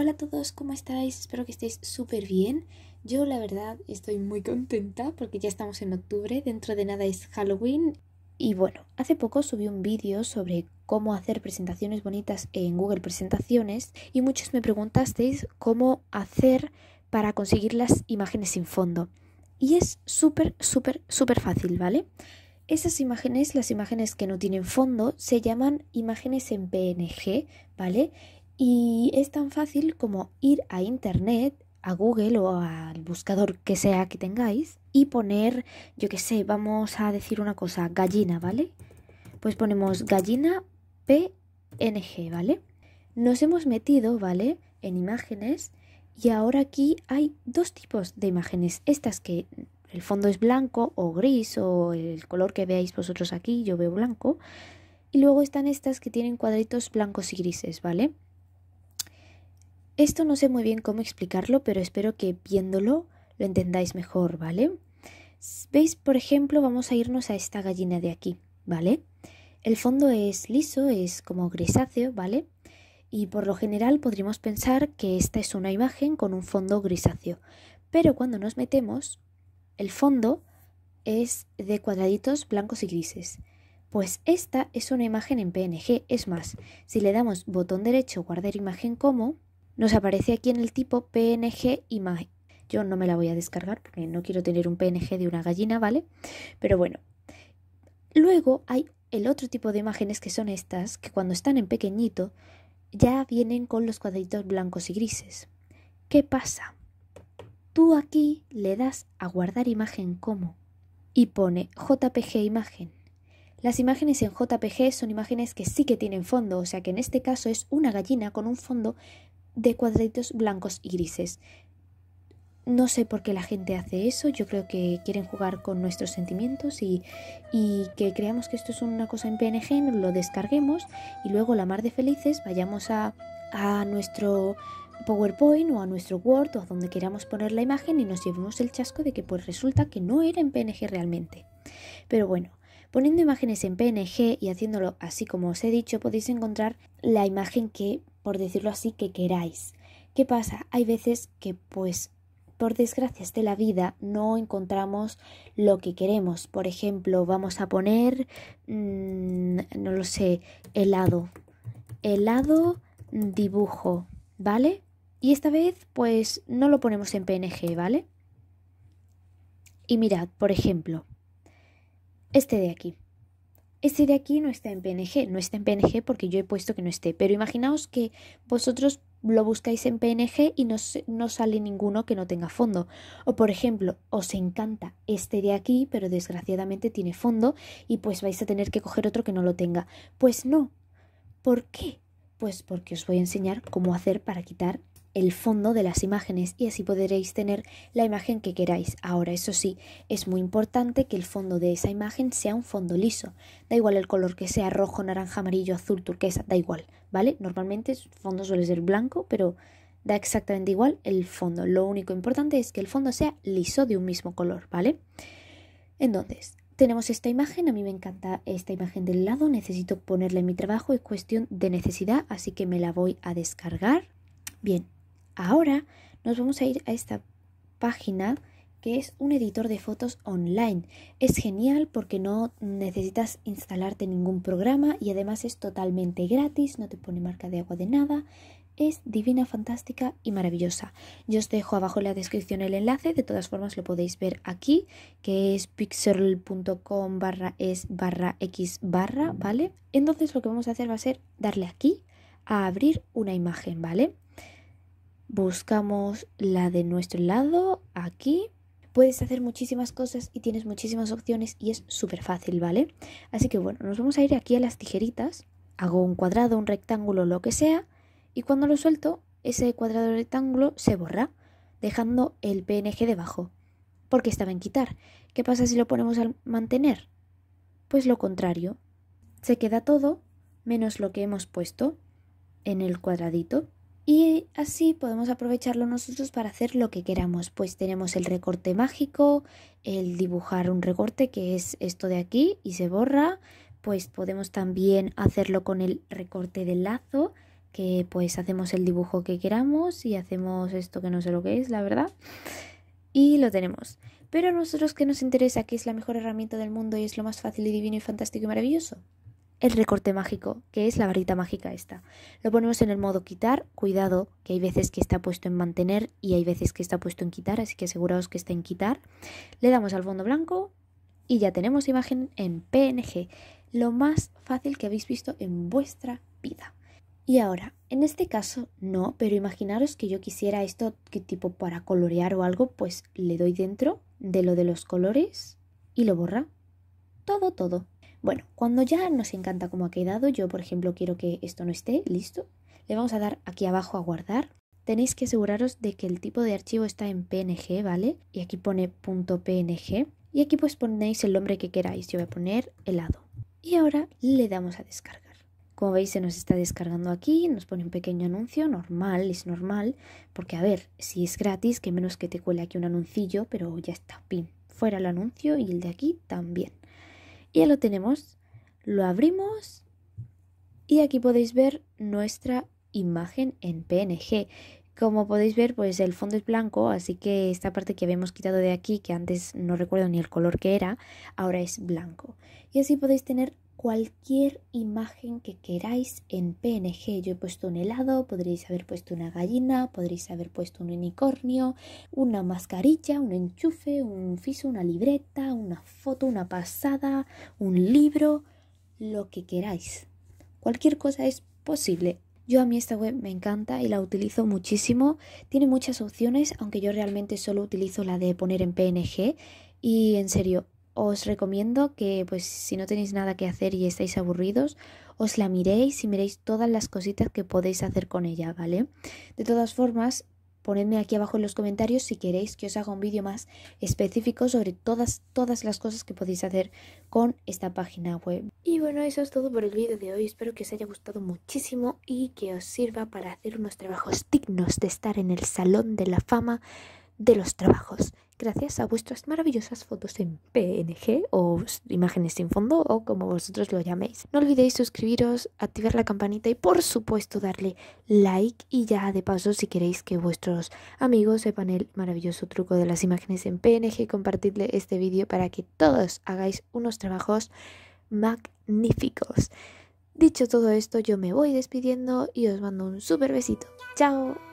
Hola a todos, ¿cómo estáis? Espero que estéis súper bien. Yo la verdad estoy muy contenta porque ya estamos en octubre, dentro de nada es Halloween. Y bueno, hace poco subí un vídeo sobre cómo hacer presentaciones bonitas en Google Presentaciones y muchos me preguntasteis cómo hacer para conseguir las imágenes sin fondo. Y es súper, súper, súper fácil, ¿vale? Esas imágenes, las imágenes que no tienen fondo, se llaman imágenes en PNG, ¿vale? Y es tan fácil como ir a Internet, a Google o al buscador que sea que tengáis y poner, yo qué sé, vamos a decir una cosa, gallina, ¿vale? Pues ponemos gallina PNG, ¿vale? Nos hemos metido, ¿vale? En imágenes y ahora aquí hay dos tipos de imágenes. Estas que el fondo es blanco o gris o el color que veáis vosotros aquí, yo veo blanco. Y luego están estas que tienen cuadritos blancos y grises, ¿vale? Esto no sé muy bien cómo explicarlo, pero espero que viéndolo lo entendáis mejor, ¿vale? ¿Veis? Por ejemplo, vamos a irnos a esta gallina de aquí, ¿vale? El fondo es liso, es como grisáceo, ¿vale? Y por lo general podríamos pensar que esta es una imagen con un fondo grisáceo. Pero cuando nos metemos, el fondo es de cuadraditos blancos y grises. Pues esta es una imagen en PNG. Es más, si le damos botón derecho guardar imagen como, nos aparece aquí en el tipo PNG imagen. Yo no me la voy a descargar porque no quiero tener un PNG de una gallina, ¿vale? Pero bueno. Luego hay el otro tipo de imágenes que son estas, que cuando están en pequeñito ya vienen con los cuadritos blancos y grises. ¿Qué pasa? Tú aquí le das a guardar imagen como y pone JPG imagen. Las imágenes en JPG son imágenes que sí que tienen fondo, o sea que en este caso es una gallina con un fondo de cuadraditos blancos y grises. No sé por qué la gente hace eso, yo creo que quieren jugar con nuestros sentimientos y, que creamos que esto es una cosa en PNG, lo descarguemos y luego la mar de felices vayamos a, a nuestro PowerPoint o a nuestro Word o a donde queramos poner la imagen y nos llevemos el chasco de que pues resulta que no era en PNG realmente. Pero bueno, Poniendo imágenes en PNG y haciéndolo así como os he dicho, podéis encontrar la imagen que por decirlo así, que queráis. ¿Qué pasa? Hay veces que, pues, por desgracias de la vida, no encontramos lo que queremos. Por ejemplo, vamos a poner, mm, no lo sé, helado. Helado, dibujo, ¿vale? Y esta vez, pues, no lo ponemos en PNG, ¿vale? Y mirad, por ejemplo, este de aquí. Este de aquí no está en PNG, no está en PNG porque yo he puesto que no esté, pero imaginaos que vosotros lo buscáis en PNG y no, no sale ninguno que no tenga fondo. O por ejemplo, os encanta este de aquí, pero desgraciadamente tiene fondo y pues vais a tener que coger otro que no lo tenga. Pues no. ¿Por qué? Pues porque os voy a enseñar cómo hacer para quitar el fondo de las imágenes y así podréis tener la imagen que queráis. Ahora, eso sí, es muy importante que el fondo de esa imagen sea un fondo liso. Da igual el color que sea rojo, naranja, amarillo, azul, turquesa, da igual, ¿vale? Normalmente el fondo suele ser blanco, pero da exactamente igual el fondo. Lo único importante es que el fondo sea liso de un mismo color, ¿vale? Entonces, tenemos esta imagen, a mí me encanta esta imagen del lado, necesito ponerla en mi trabajo, es cuestión de necesidad, así que me la voy a descargar. Bien, Ahora nos vamos a ir a esta página que es un editor de fotos online. Es genial porque no necesitas instalarte ningún programa y además es totalmente gratis, no te pone marca de agua de nada. Es divina, fantástica y maravillosa. Yo os dejo abajo en la descripción el enlace, de todas formas lo podéis ver aquí, que es pixel.com barra es barra x barra, ¿vale? Entonces lo que vamos a hacer va a ser darle aquí a abrir una imagen, ¿vale? buscamos la de nuestro lado aquí. Puedes hacer muchísimas cosas y tienes muchísimas opciones y es súper fácil, ¿vale? Así que bueno, nos vamos a ir aquí a las tijeritas. Hago un cuadrado, un rectángulo, lo que sea. Y cuando lo suelto, ese cuadrado rectángulo se borra, dejando el PNG debajo. Porque estaba en quitar. ¿Qué pasa si lo ponemos al mantener? Pues lo contrario. Se queda todo menos lo que hemos puesto en el cuadradito. Y así podemos aprovecharlo nosotros para hacer lo que queramos. Pues tenemos el recorte mágico, el dibujar un recorte que es esto de aquí y se borra. Pues podemos también hacerlo con el recorte del lazo, que pues hacemos el dibujo que queramos y hacemos esto que no sé lo que es, la verdad. Y lo tenemos. Pero a nosotros que nos interesa que es la mejor herramienta del mundo y es lo más fácil y divino y fantástico y maravilloso el recorte mágico, que es la varita mágica esta. Lo ponemos en el modo quitar, cuidado, que hay veces que está puesto en mantener y hay veces que está puesto en quitar, así que aseguraos que está en quitar. Le damos al fondo blanco y ya tenemos imagen en PNG, lo más fácil que habéis visto en vuestra vida. Y ahora, en este caso no, pero imaginaros que yo quisiera esto que tipo para colorear o algo, pues le doy dentro de lo de los colores y lo borra. Todo, todo. Bueno, cuando ya nos encanta cómo ha quedado, yo por ejemplo quiero que esto no esté, listo, le vamos a dar aquí abajo a guardar. Tenéis que aseguraros de que el tipo de archivo está en PNG, ¿vale? Y aquí pone .png y aquí pues ponéis el nombre que queráis, yo voy a poner helado. Y ahora le damos a descargar. Como veis se nos está descargando aquí, nos pone un pequeño anuncio, normal, es normal, porque a ver, si es gratis, que menos que te cuele aquí un anuncillo, pero ya está, pin. Fuera el anuncio y el de aquí también ya lo tenemos. Lo abrimos y aquí podéis ver nuestra imagen en PNG. Como podéis ver, pues el fondo es blanco, así que esta parte que habíamos quitado de aquí, que antes no recuerdo ni el color que era, ahora es blanco. Y así podéis tener cualquier imagen que queráis en PNG. Yo he puesto un helado, podréis haber puesto una gallina, podréis haber puesto un unicornio, una mascarilla, un enchufe, un fiso, una libreta, una foto, una pasada, un libro, lo que queráis. Cualquier cosa es posible. Yo a mí esta web me encanta y la utilizo muchísimo. Tiene muchas opciones, aunque yo realmente solo utilizo la de poner en PNG. Y en serio, os recomiendo que, pues, si no tenéis nada que hacer y estáis aburridos, os la miréis y miréis todas las cositas que podéis hacer con ella, ¿vale? De todas formas, ponedme aquí abajo en los comentarios si queréis que os haga un vídeo más específico sobre todas, todas las cosas que podéis hacer con esta página web. Y bueno, eso es todo por el vídeo de hoy. Espero que os haya gustado muchísimo y que os sirva para hacer unos trabajos dignos de estar en el Salón de la Fama de los Trabajos gracias a vuestras maravillosas fotos en PNG o imágenes sin fondo o como vosotros lo llaméis. No olvidéis suscribiros, activar la campanita y por supuesto darle like y ya de paso si queréis que vuestros amigos sepan el maravilloso truco de las imágenes en PNG, compartidle este vídeo para que todos hagáis unos trabajos magníficos. Dicho todo esto, yo me voy despidiendo y os mando un súper besito. ¡Chao!